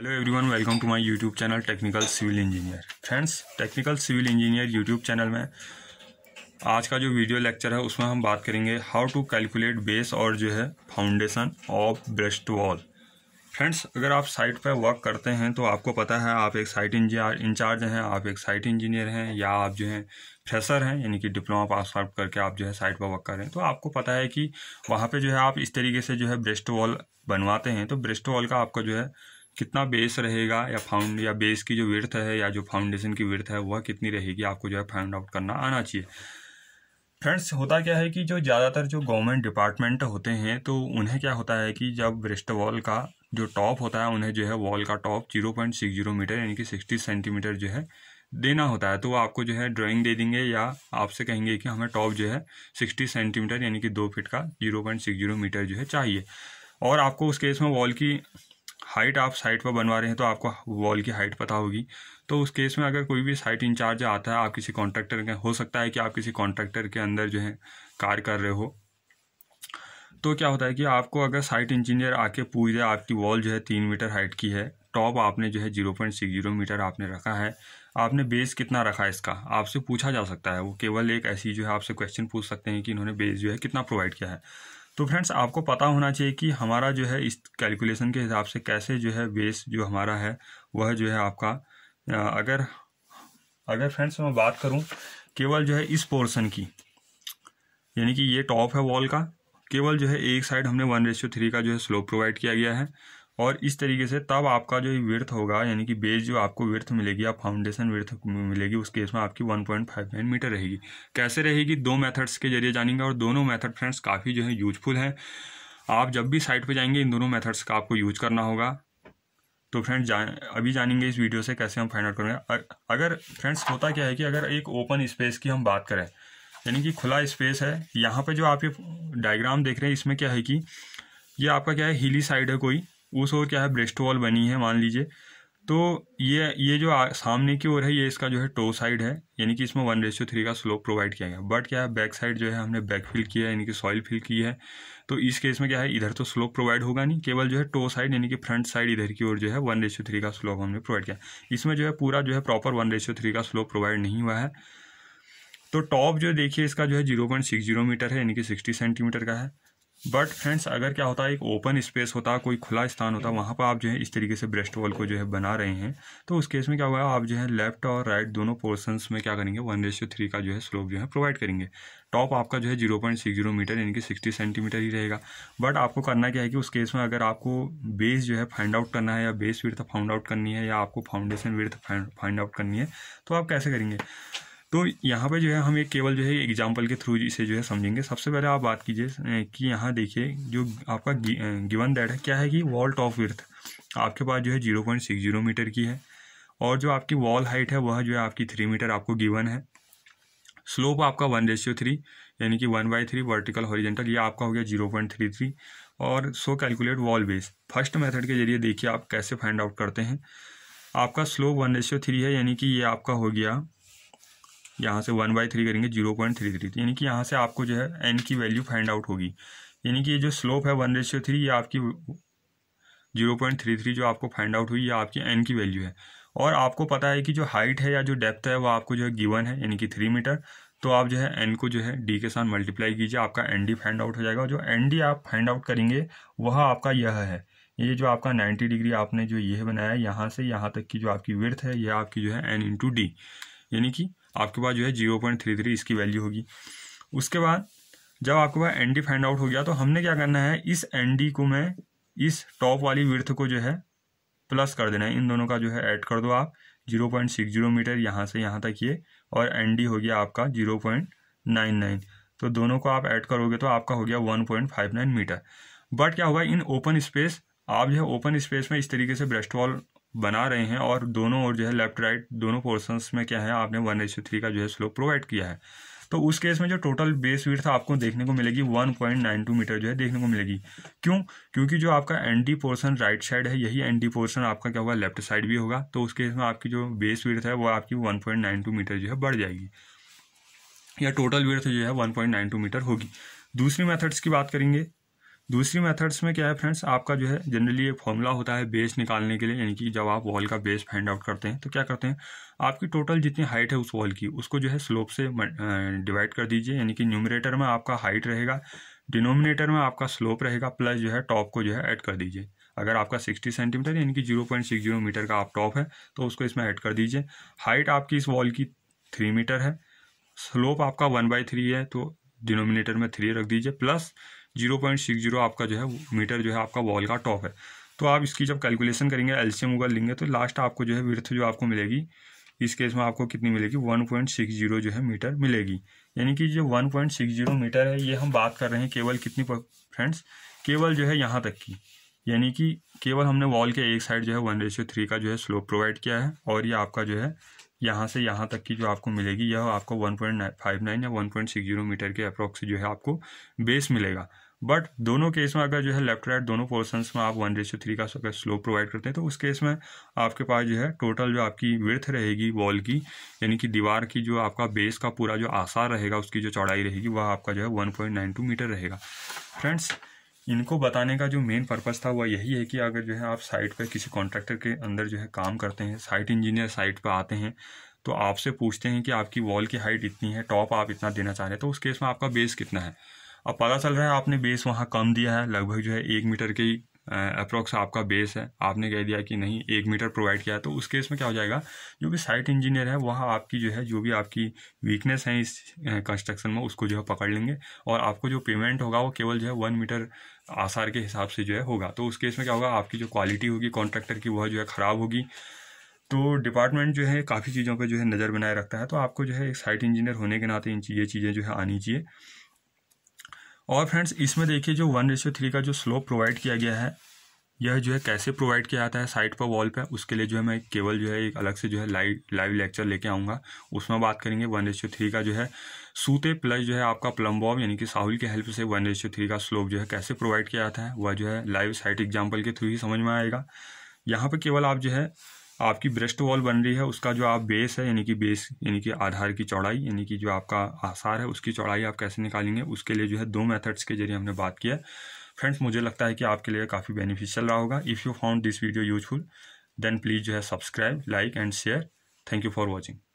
hello everyone welcome to my YouTube channel technical civil engineer friends technical civil engineer YouTube channel में आज का जो video lecture है उसमें हम बात करेंगे हाउ टू कैलकुलेट बेस और जो है foundation of breast wall friends अगर आप साइट पर वर्क करते हैं तो आपको पता है आप एक साइट इंचार्ज हैं आप एक साइट इंजीनियर हैं या आप जो हैं फ्रेशर हैं यानी कि डिप्लोमा पास आउट करके आप जो है साइट पर वर्क कर रहे हैं तो आपको पता है कि वहाँ पे जो है आप इस तरीके से जो है ब्रेस्ट वॉल बनवाते हैं तो ब्रेस्ट वॉल का आपका जो है कितना बेस रहेगा या फाउंड या बेस की जो विर्थ है या जो फाउंडेशन की विर्थ है वह कितनी रहेगी आपको जो है फाइंड आउट करना आना चाहिए फ्रेंड्स होता क्या है कि जो ज़्यादातर जो गवर्नमेंट डिपार्टमेंट होते हैं तो उन्हें क्या होता है कि जब ब्रेस्ट वॉल का जो टॉप होता है उन्हें जो है वॉल का top zero point six zero meter यानी कि सिक्सटी सेंटीमीटर जो है देना होता है तो वो आपको जो है ड्राइंग दे देंगे या आपसे कहेंगे कि हमें टॉप जो है सिक्सटी सेंटीमीटर यानी कि दो फिट का zero point six zero meter जो है चाहिए और आपको उस केस में वॉल की हाइट आप साइट पर बनवा रहे हैं तो आपको वॉल की हाइट पता होगी तो उस केस में अगर कोई भी साइट इंचार्ज आता है आप किसी कॉन्ट्रैक्टर के हो सकता है कि आप किसी कॉन्ट्रैक्टर के अंदर जो है कार्य कर रहे हो तो क्या होता है कि आपको अगर साइट इंजीनियर आके पूछ दे आपकी वॉल जो है तीन मीटर हाइट की है टॉप आपने जो है zero point six zero meter आपने रखा है आपने बेस कितना रखा है इसका आपसे पूछा जा सकता है वो केवल एक ऐसी जो है आपसे क्वेश्चन पूछ सकते हैं कि इन्होंने बेस जो है कितना प्रोवाइड किया है तो फ्रेंड्स आपको पता होना चाहिए कि हमारा जो है इस कैलकुलेशन के हिसाब से कैसे जो है बेस जो हमारा है वह जो है आपका अगर अगर फ्रेंड्स मैं बात करूं केवल जो है इस पोर्शन की यानी कि ये टॉप है वॉल का केवल जो है एक साइड हमने वन रेशियो थ्री का जो है स्लोप प्रोवाइड किया गया है और इस तरीके से तब आपका जो विर्थ होगा यानी कि बेस जो आपको विर्थ मिलेगी या फाउंडेशन विर्थ मिलेगी उस केस में आपकी 1.59 मीटर रहेगी कैसे रहेगी दो मेथड्स के जरिए जानेंगे और दोनों मेथड फ्रेंड्स काफ़ी जो है यूजफुल हैं आप जब भी साइट पे जाएंगे इन दोनों मेथड्स का आपको यूज करना होगा तो फ्रेंड्स जा अभी जानेंगे इस वीडियो से कैसे हम फाइंड आउट करेंगे अगर फ्रेंड्स होता क्या है कि अगर एक ओपन स्पेस की हम बात करें यानी कि खुला स्पेस है यहाँ पर जो आप ये डायग्राम देख रहे हैं इसमें क्या है कि ये आपका क्या है हिली साइड है कोई उस ओर क्या है ब्रेस्ट वॉल बनी है मान लीजिए तो ये ये जो आ, सामने की ओर है ये इसका जो है टो साइड है यानी कि इसमें वन रेशियो थ्री का स्लोप प्रोवाइड किया गया बट क्या है बैक साइड जो है हमने बैक फिल किया है यानी कि सॉइल फिल की है तो इस केस में क्या है इधर तो स्लोप प्रोवाइड होगा नहीं केवल जो है टो साइड यानी कि फ्रंट साइड इधर की ओर जो है वन रेशियो थ्री का स्लोप हमने प्रोवाइड किया इसमें जो है पूरा जो है प्रॉपर वन रेशियो थ्री का स्लोप प्रोवाइड नहीं हुआ है तो टॉप जो देखिए इसका जो है zero point six zero meter है यानी कि सिक्सटी सेंटीमीटर का है बट फ्रेंड्स अगर क्या होता है एक ओपन स्पेस होता कोई खुला स्थान होता वहाँ पर आप जो है इस तरीके से ब्रेस्ट वॉल को जो है बना रहे हैं तो उस केस में क्या हुआ आप जो है लेफ्ट और राइट दोनों पोर्सन्स में क्या करेंगे वन रेशियो थ्री का जो है स्लोप जो है प्रोवाइड करेंगे टॉप आपका जो है zero point six zero meter यानी कि सिक्सटी सेंटीमीटर ही रहेगा बट आपको करना क्या है कि उस केस में अगर आपको बेस जो है फाइंड आउट करना है या बेस विर्थ फाउंड आउट करनी है या आपको फाउंडेशन विर्थ फाइंड आउट करनी है तो आप कैसे करेंगे तो यहाँ पे जो है हम एक केवल जो है एग्जाम्पल के थ्रू इसे जो है समझेंगे सबसे पहले आप बात कीजिए कि यहाँ देखिए जो आपका गिवन दैट है क्या है कि वॉल टॉप विर्थ आपके पास जो है zero point six zero meter की है और जो आपकी वॉल हाइट है वह जो है आपकी थ्री मीटर आपको गिवन है स्लोप आपका वन रेशियो थ्री यानी कि one by three vertical horizontal ये आपका हो गया जीरो पॉइंट थ्री थ्री और so calculate wall base first method के जरिए देखिए आप कैसे फाइंड आउट करते हैं आपका स्लोप वन रेशियो थ्री है यानी कि ये आपका हो गया यहाँ से वन बाई थ्री करेंगे जीरो पॉइंट थ्री थ्री तो यानी कि यहाँ से आपको जो है एन की वैल्यू फाइंड आउट होगी यानी कि ये जो स्लोप है वन रेशियो थ्री ये आपकी जीरो पॉइंट थ्री थ्री जो आपको फाइंड आउट हुई ये आपकी एन की वैल्यू है और आपको पता है कि जो हाइट है या जो डेप्थ है वो आपको जो है गिवन है यानी कि थ्री मीटर तो आप जो है एन को जो है डी के साथ मल्टीप्लाई कीजिए आपका एन डी फाइंड आउट हो जाएगा जो एन डी आप फाइंड आउट करेंगे वह आपका यह है ये जो आपका 90 डिग्री आपने जो ये बनाया है यहाँ से यहाँ तक की जो आपकी विर्थ है यह आपकी जो है एन इंटू डी यानी कि आपके पास जो है जीरो पॉइंट थ्री थ्री इसकी वैल्यू होगी उसके बाद जब आपके पास एन डी फाइंड आउट हो गया तो हमने क्या करना है इस एन डी को मैं इस टॉप वाली विर्थ को जो है प्लस कर देना है इन दोनों का जो है ऐड कर दो आप zero point six zero meter यहाँ से यहाँ तक ये और एन डी हो गया आपका जीरो पॉइंट नाइन नाइन तो दोनों को आप ऐड करोगे तो आपका हो गया one point five nine meter but क्या होगा इन ओपन स्पेस आप जो है ओपन स्पेस में इस तरीके से ब्रेस्ट वॉल बना रहे हैं और दोनों और जो है लेफ्ट राइट दोनों पोर्सन्स में क्या है आपने वन एच थ्री का जो है स्लोप प्रोवाइड किया है तो उस केस में जो टोटल बेस वीट था आपको देखने को मिलेगी 1.92 मीटर जो है देखने को मिलेगी क्यों क्योंकि जो आपका एंटी पोर्सन राइट साइड है यही एंटी पोर्सन आपका क्या होगा लेफ्ट साइड भी होगा तो उस केस में आपकी जो बेस वीट है वो आपकी 1.92 मीटर जो है बढ़ जाएगी या टोटल वीट जो है वन मीटर होगी दूसरी मेथड्स की बात करेंगे दूसरी मेथड्स में क्या है फ्रेंड्स आपका जो है जनरली एक फॉर्मूला होता है बेस निकालने के लिए यानी कि जब आप वॉल का बेस फाइंड आउट करते हैं तो क्या करते हैं आपकी टोटल जितनी हाइट है उस वॉल की उसको जो है स्लोप से डिवाइड कर दीजिए यानी कि न्यूमरेटर में आपका हाइट रहेगा डिनोमिनेटर में आपका स्लोप रहेगा प्लस जो है टॉप को जो है ऐड कर दीजिए अगर आपका 60 सेंटीमीटर यानी कि 0.60 मीटर का आप टॉप है तो उसको इसमें ऐड कर दीजिए हाइट आपकी इस वॉल की थ्री मीटर है स्लोप आपका वन बाई थ्री है तो डिनोमिनेटर में थ्री रख दीजिए plus zero point six zero आपका जो है मीटर जो है आपका वॉल का टॉप है तो आप इसकी जब कैलकुलेशन करेंगे एल्शियम उगल लेंगे तो लास्ट आपको जो है विर्थ जो आपको मिलेगी इस केस में आपको कितनी मिलेगी वन पॉइंट सिक्स जीरो जो है मीटर मिलेगी यानी कि जो one point six zero meter है ये हम बात कर रहे हैं केवल कितनी फ्रेंड्स केवल जो है यहाँ तक की यानी कि केवल हमने वॉल के एक साइड जो है वन रेशियो थ्री का जो है स्लोप प्रोवाइड किया है और ये आपका जो है यहाँ से यहाँ तक की जो आपको मिलेगी यह आपको 1.59 या 1.60 मीटर के अप्रोक्स जो है आपको बेस मिलेगा बट दोनों केस में अगर जो है लेफ्ट राइट दोनों पोर्सन में आप वन रेशियो थ्री का अगर स्लोप प्रोवाइड करते हैं तो उस केस में आपके पास जो है टोटल जो आपकी विर्थ रहेगी वॉल की यानी कि दीवार की जो आपका बेस का पूरा जो आसार रहेगा उसकी जो चौड़ाई रहेगी वह आपका जो है one point nine two meter रहेगा फ्रेंड्स इनको बताने का जो मेन पर्पस था वह यही है कि अगर जो है आप साइट पर किसी कॉन्ट्रैक्टर के अंदर जो है काम करते हैं साइट इंजीनियर साइट पर आते हैं तो आपसे पूछते हैं कि आपकी वॉल की हाइट इतनी है टॉप आप इतना देना चाह रहे हैं तो उस केस में आपका बेस कितना है अब पता चल रहा है आपने बेस वहाँ कम दिया है लगभग जो है एक मीटर के अप्रोक्स आपका बेस है आपने कह दिया कि नहीं एक मीटर प्रोवाइड किया है तो उस केस में क्या हो जाएगा जो भी साइट इंजीनियर है वह आपकी जो है जो भी आपकी वीकनेस है इस कंस्ट्रक्शन में उसको जो है पकड़ लेंगे और आपको जो पेमेंट होगा वो केवल जो है वन मीटर आसार के हिसाब से जो है होगा तो उस केस में क्या होगा आपकी जो क्वालिटी होगी कॉन्ट्रैक्टर की वह जो है ख़राब होगी तो डिपार्टमेंट जो है काफ़ी चीज़ों पर जो है नज़र बनाए रखता है तो आपको जो है एक साइट इंजीनियर होने के नाते इन ये चीज़ें जो है आनी चाहिए और फ्रेंड्स इसमें देखिए जो वन रेशियो थ्री का जो स्लोप प्रोवाइड किया गया है यह जो है कैसे प्रोवाइड किया जाता है साइट पर वॉल पर उसके लिए जो है मैं केवल जो है एक अलग से जो है लाइव लाइव लेक्चर लेके आऊँगा उसमें बात करेंगे वन रेशियो थ्री का जो है सूते प्लस जो है आपका प्लम्बॉब यानी कि साहुल की हेल्प से वन रेशियो थ्री का स्लोप जो है कैसे प्रोवाइड किया जाता है वह जो है लाइव साइट एग्जाम्पल के थ्रू ही समझ में आएगा यहाँ पर केवल आप जो है आपकी ब्रेस्ट वॉल बन रही है उसका जो आप बेस है यानी कि बेस यानी कि आधार की चौड़ाई यानी कि जो आपका आसार है उसकी चौड़ाई आप कैसे निकालेंगे उसके लिए जो है दो मेथड्स के जरिए हमने बात किया फ्रेंड्स मुझे लगता है कि आपके लिए काफ़ी बेनिफिशियल रहा होगा if you found this video useful then please जो है subscribe like and share thank you for watching